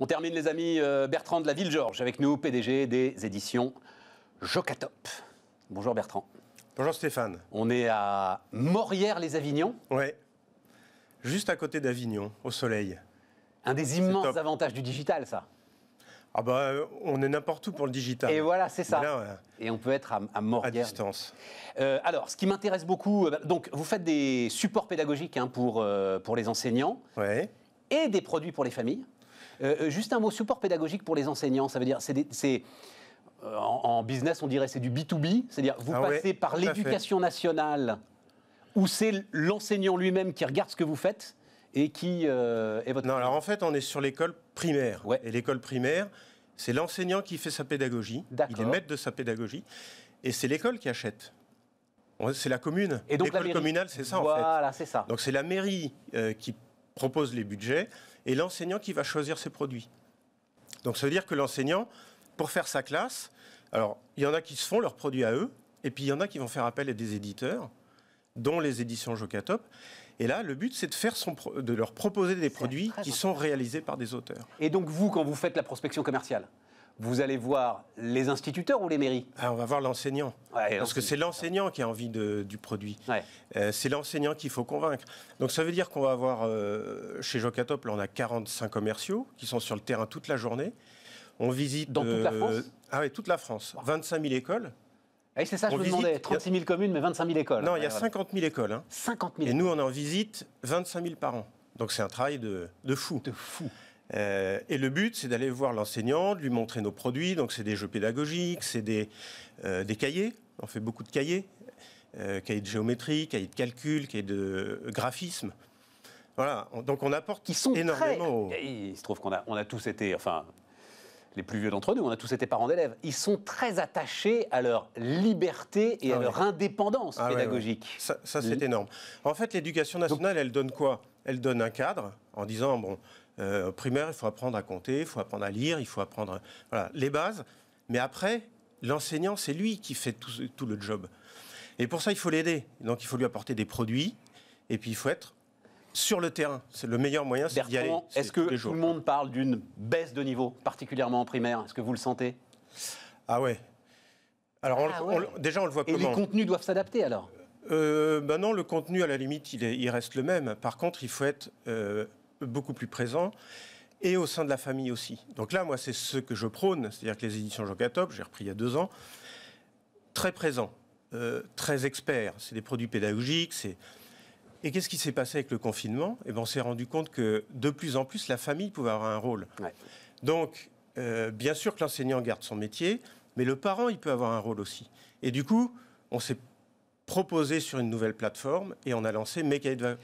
On termine, les amis, euh, Bertrand de la Ville-Georges avec nous, PDG des éditions Jocatop. Bonjour Bertrand. Bonjour Stéphane. On est à Morières-les-Avignons. Oui, Juste à côté d'Avignon, au soleil. Un des immenses avantages du digital, ça. Ah bah, euh, on est n'importe où pour le digital. Et voilà, c'est ça. Et on peut être à, à mort. À distance. Euh, alors, ce qui m'intéresse beaucoup, donc vous faites des supports pédagogiques hein, pour, pour les enseignants. Ouais. Et des produits pour les familles. Euh, euh, juste un mot, support pédagogique pour les enseignants, ça veut dire, c'est euh, en, business, on dirait c'est du B2B, c'est-à-dire vous ah passez par l'éducation nationale, où c'est l'enseignant lui-même qui regarde ce que vous faites et qui est votre... Non, alors en fait, on est sur l'école primaire. Ouais. Et l'école primaire, c'est l'enseignant qui fait sa pédagogie, il est maître de sa pédagogie, et c'est l'école qui achète. C'est la commune. L'école communale, c'est ça en fait. Voilà, c'est ça. Donc c'est la mairie qui propose les budgets, et l'enseignant qui va choisir ses produits. Donc ça veut dire que l'enseignant, pour faire sa classe, alors il y en a qui se font leurs produits à eux, et puis il y en a qui vont faire appel à des éditeurs, dont les éditions Jocatop. Et là, le but, c'est de, faire de leur proposer des produits qui sont réalisés par des auteurs. Et donc vous, quand vous faites la prospection commerciale, vous allez voir les instituteurs ou les mairies ah, On va voir l'enseignant. parce que c'est l'enseignant qui a envie du produit. Euh, c'est l'enseignant qu'il faut convaincre. Donc ça veut dire qu'on va avoir, euh, chez Jocatop, là on a 45 commerciaux qui sont sur le terrain toute la journée. On visite... Dans toute la euh, France Ah oui, toute la France. 25 000 écoles. Ah c'est ça, je vous demandais. 36 000 communes, mais 25 000 écoles. Non, il y a 50 000 écoles. 50 hein. Et nous, on en visite 25 000 par an. Donc c'est un travail de fou. De fou. Euh, et le but, c'est d'aller voir l'enseignant, de lui montrer nos produits. Donc, c'est des jeux pédagogiques, c'est des, euh, des, cahiers. On fait beaucoup de cahiers. Euh, cahiers de géométrie, cahiers de calcul, cahiers de graphisme. Voilà. Donc, on apporte qui sont énormément. Il se trouve qu'on a, on a tous été, enfin, les plus vieux d'entre nous, on a tous été parents d'élèves. Ils sont très attachés à leur liberté et à ah leur indépendance ah pédagogique. Ça, c'est énorme. En fait, l'éducation nationale, elle donne quoi Elle donne un cadre en disant bon en euh, primaire, il faut apprendre à compter, il faut apprendre à lire, il faut apprendre les bases. Mais après, l'enseignant, c'est lui qui fait tout, le job. Et pour ça, il faut l'aider. Donc, il faut lui apporter des produits. Et puis, il faut être sur le terrain. C'est le meilleur moyen, c'est d'y aller. Est-ce que tout le monde parle d'une baisse de niveau, particulièrement en primaire Est-ce que vous le sentez Ah ouais. Alors, ah déjà, on le voit Et les contenus doivent s'adapter, alors euh, Ben non, le contenu, à la limite, il, reste le même. Par contre, il faut être... Euh, beaucoup plus présent et au sein de la famille aussi. Donc là, moi, c'est ce que je prône, c'est-à-dire que les éditions Jocatop, j'ai repris il y a deux ans, très présent, euh, très expert. C'est des produits pédagogiques. C'est et qu'est-ce qui s'est passé avec le confinement et eh ben, on s'est rendu compte que de plus en plus, la famille pouvait avoir un rôle. Donc, euh, bien sûr que l'enseignant garde son métier, mais le parent, il peut avoir un rôle aussi. Et du coup, on s'est proposé sur une nouvelle plateforme et on a lancé mes cahiers, de,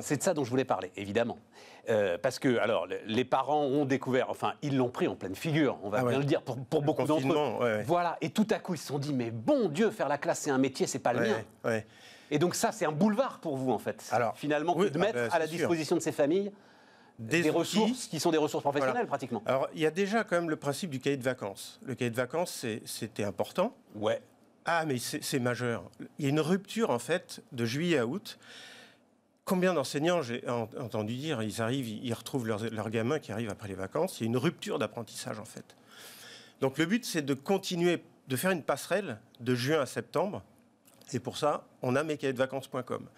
C'est de ça dont je voulais parler, évidemment. Euh, parce que, alors, les parents ont découvert, enfin, ils l'ont pris en pleine figure, on va ah bien le dire, pour, beaucoup d'entre eux. Voilà, et tout à coup, ils se sont dit, mais bon Dieu, faire la classe, c'est un métier, c'est pas le mien. Et donc ça, c'est un boulevard pour vous, en fait, finalement, de ah mettre bah, à la disposition de ces familles des, ressources qui sont des ressources professionnelles pratiquement. Alors il y a déjà quand même le principe du cahier de vacances. Le cahier de vacances, c'était important. Ouais. Ah, mais c'est majeur. Il y a une rupture, en fait, de juillet à août. Combien d'enseignants, j'ai entendu dire, ils arrivent, ils retrouvent leurs, leurs gamins qui arrivent après les vacances. Il y a une rupture d'apprentissage, en fait. Donc le but, c'est de continuer, de faire une passerelle de juin à septembre. Et pour ça, on a vacances.com.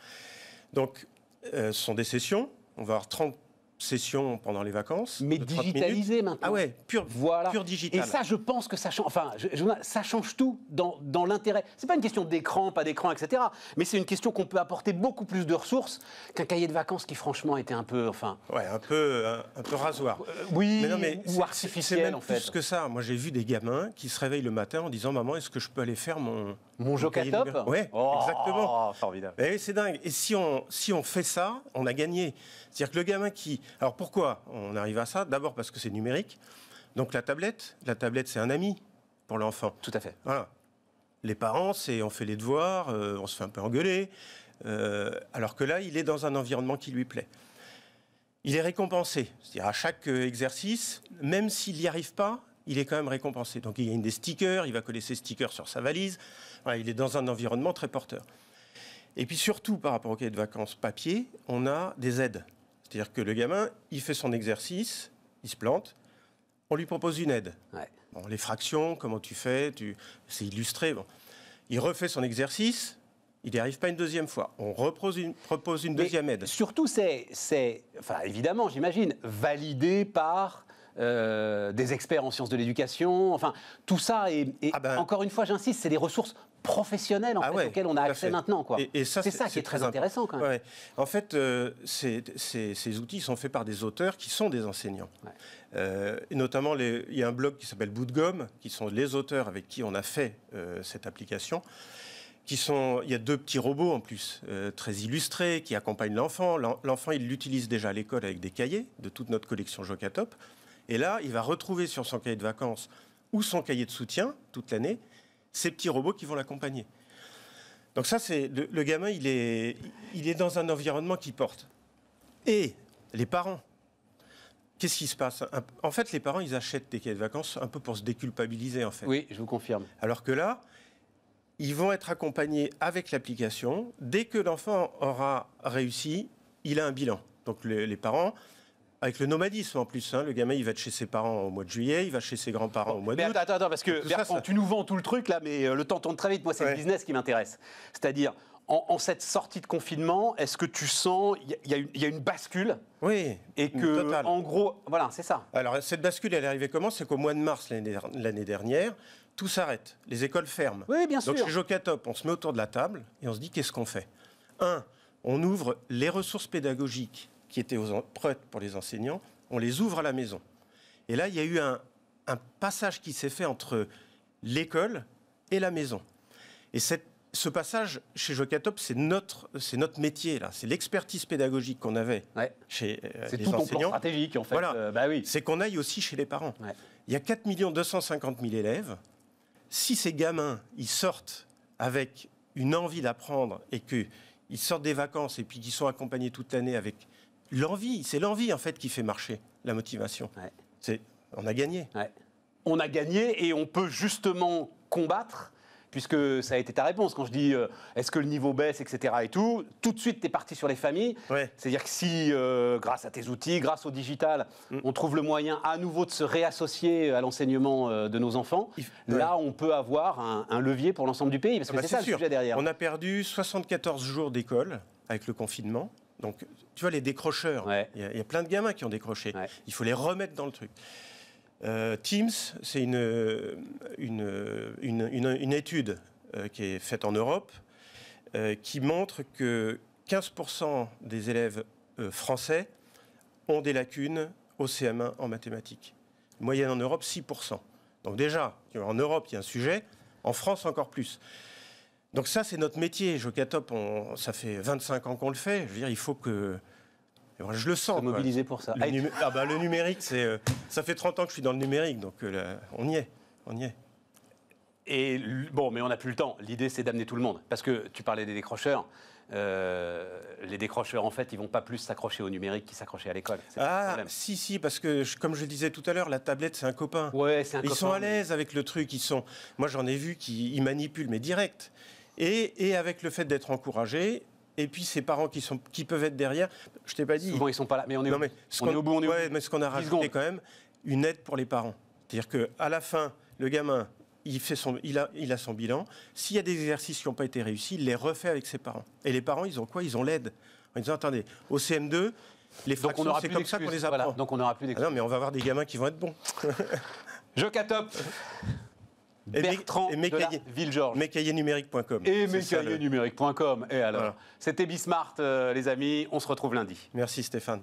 Donc, euh, ce sont des sessions. On va avoir 30, session pendant les vacances. Mais digitalisé maintenant. Ah ouais, pur, voilà. digital. Et ça, je pense que ça change, enfin, ça change tout dans, dans l'intérêt. C'est pas une question d'écran, pas d'écran, etc. Mais c'est une question qu'on peut apporter beaucoup plus de ressources qu'un cahier de vacances qui, franchement, était un peu, enfin. Ouais, un peu, un, peu rasoir. Euh, oui, mais non, mais ou artificiel, même en fait. plus que ça. Moi, j'ai vu des gamins qui se réveillent le matin en disant Maman, est-ce que je peux aller faire mon, mon Jocatop oh, eh Oui, exactement. c'est dingue. Et si on, si on fait ça, on a gagné. C'est-à-dire que le gamin qui. Alors pourquoi on arrive à ça D'abord parce que c'est numérique. Donc la tablette, la tablette c'est un ami pour l'enfant. Tout à fait. Voilà. Les parents, c'est on fait les devoirs, euh, on se fait un peu engueuler. Euh, alors que là, il est dans un environnement qui lui plaît. Il est récompensé. C'est-à-dire à chaque euh, exercice, même s'il n'y arrive pas, il est quand même récompensé. Donc il y une des stickers, il va coller ses stickers sur sa valise. il est dans un environnement très porteur. Et puis surtout, par rapport au cahier de vacances papier, on a des aides. C'est-à-dire que le gamin, il fait son exercice, il se plante, on lui propose une aide. les fractions, comment tu fais, tu... c'est illustré. Bon. Il refait son exercice, il n'y arrive pas une deuxième fois. On une, propose une deuxième aide. Surtout, c'est, enfin, évidemment, j'imagine, validé par euh, des experts en sciences de l'éducation. Enfin, tout ça, et, ah ben. encore une fois, j'insiste, c'est des ressources professionnelles ah auxquelles on a accès maintenant. Et, c'est ça qui est, très intéressant. En fait, euh, ces outils sont faits par des auteurs qui sont des enseignants. Euh, notamment, il y a un blog qui s'appelle Bout de Gomme, qui sont les auteurs avec qui on a fait cette application. Qui sont, il y a deux petits robots en plus, très illustrés, qui accompagnent l'enfant. L'enfant, il l'utilise déjà à l'école avec des cahiers de toute notre collection Jocatop. Et là, il va retrouver sur son cahier de vacances ou son cahier de soutien toute l'année ces petits robots qui vont l'accompagner. Donc ça, c'est le, gamin, il est, il est dans un environnement qui porte. Et les parents, qu'est-ce qui se passe En fait, les parents, ils achètent des cahiers de vacances un peu pour se déculpabiliser, en fait. Oui, je vous confirme. Alors que là, ils vont être accompagnés avec l'application. Dès que l'enfant aura réussi, il a un bilan. Donc les parents, avec le nomadisme en plus. Hein. Le gamin, il va de chez ses parents au mois de juillet, il va chez ses grands-parents au mois d'août. Mais attends, attends, parce que Bertrand, tu nous vends tout le truc là, mais euh, le temps tourne très vite. Moi, c'est le business qui m'intéresse. C'est-à-dire, en, cette sortie de confinement, est-ce que tu sens il y, a une bascule Oui. Et que, en gros, voilà, c'est ça. Alors, cette bascule, elle est arrivée comment C'est qu'au mois de mars l'année dernière, tout s'arrête. Les écoles ferment. Oui, bien sûr. Donc, chez Jocatop, on se met autour de la table et on se dit qu'est-ce qu'on fait Un, on ouvre les ressources pédagogiques qui étaient aux prêtes pour les enseignants, on les ouvre à la maison. Et là, il y a eu un, passage qui s'est fait entre l'école et la maison. Et ce passage, chez Jocatop, c'est notre, c'est notre métier, là. C'est l'expertise pédagogique qu'on avait chez euh, les tout enseignants. C'est stratégique, en fait. Voilà. Euh, bah oui. C'est qu'on aille aussi chez les parents. Il y a 4 250 000 élèves. Si ces gamins, ils sortent avec une envie d'apprendre et qu'ils sortent des vacances et puis qu'ils sont accompagnés toute l'année avec l'envie, c'est l'envie en fait qui fait marcher la motivation. on a gagné. On a gagné et on peut justement combattre puisque ça a été ta réponse quand je dis euh, est-ce que le niveau baisse, etc. et tout, tout de suite tu es parti sur les familles. C'est-à-dire que si, euh, grâce à tes outils, grâce au digital, mm. on trouve le moyen à nouveau de se réassocier euh, à l'enseignement de nos enfants, là on peut avoir un, levier pour l'ensemble du pays, parce ah que bah, c'est ça le sujet derrière. On a perdu 74 jours d'école avec le confinement. Donc, tu vois, les décrocheurs, il y, a plein de gamins qui ont décroché. Il faut les remettre dans le truc. Euh, Teams, c'est une, euh, euh, étude qui est faite en Europe qui montre que 15% des élèves français ont des lacunes au CM1 en mathématiques. Moyenne en Europe, 6%. Donc déjà, en Europe, il y a un sujet. En France, encore plus. Donc ça, c'est notre métier. Jocatop, on, ça fait 25 ans qu'on le fait. Je veux dire, il faut que... Je le sens. mobilisé pour ça. Le, ah bah, le numérique, c'est... Euh, ça fait 30 ans que je suis dans le numérique, donc euh, on y est. On y est. Et bon, mais on n'a plus le temps. L'idée, c'est d'amener tout le monde. Parce que tu parlais des décrocheurs. Euh, les décrocheurs, en fait, ils vont pas plus s'accrocher au numérique qu'ils s'accrochaient à l'école. Ah, si, si, parce que, comme je disais tout à l'heure, la tablette, c'est un copain. Ouais, c'est un ils copain. Ils sont à l'aise avec le truc. Ils sont... Moi, j'en ai vu qui manipulent, mais direct. Et, avec le fait d'être encouragé, et puis ses parents qui, sont, qui peuvent être derrière, je t'ai pas dit. Souvent ils sont pas là, mais on est, mais ce au bout, on est au bout. mais ce qu'on a rajouté quand même, une aide pour les parents. C'est-à-dire qu'à la fin, le gamin, il, fait son, il, a, il a son bilan. S'il y a des exercices qui n'ont pas été réussis, il les refait avec ses parents. Et les parents, ils ont quoi Ils ont l'aide. Ils disant, attendez, au CM2, les fractions, c'est comme ça qu'on les apprend. donc on n'aura plus ah d'excuses. non, mais on va avoir des gamins qui vont être bons. Jocatop Bertrand et de la Ville-Georges. Et Et alors, c'était Bismart, euh, les amis. On se retrouve lundi. Merci Stéphane.